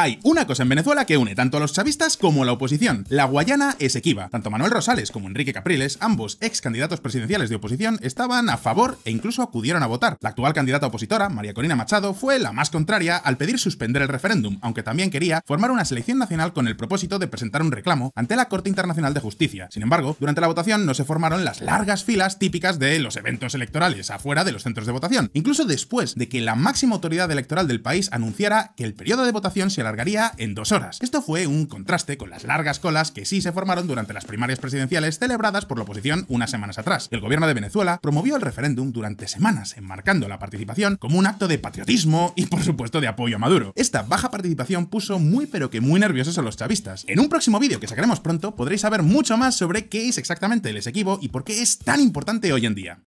Hay una cosa en Venezuela que une tanto a los chavistas como a la oposición. La Guayana Esequiba. Tanto Manuel Rosales como Enrique Capriles, ambos ex candidatos presidenciales de oposición, estaban a favor e incluso acudieron a votar. La actual candidata opositora, María Corina Machado, fue la más contraria al pedir suspender el referéndum, aunque también quería formar una selección nacional con el propósito de presentar un reclamo ante la Corte Internacional de Justicia. Sin embargo, durante la votación no se formaron las largas filas típicas de los eventos electorales afuera de los centros de votación. Incluso después de que la máxima autoridad electoral del país anunciara que el periodo de votación se en dos horas. Esto fue un contraste con las largas colas que sí se formaron durante las primarias presidenciales celebradas por la oposición unas semanas atrás. El gobierno de Venezuela promovió el referéndum durante semanas, enmarcando la participación como un acto de patriotismo y por supuesto de apoyo a Maduro. Esta baja participación puso muy pero que muy nerviosos a los chavistas. En un próximo vídeo que sacaremos pronto podréis saber mucho más sobre qué es exactamente el Esequibo y por qué es tan importante hoy en día.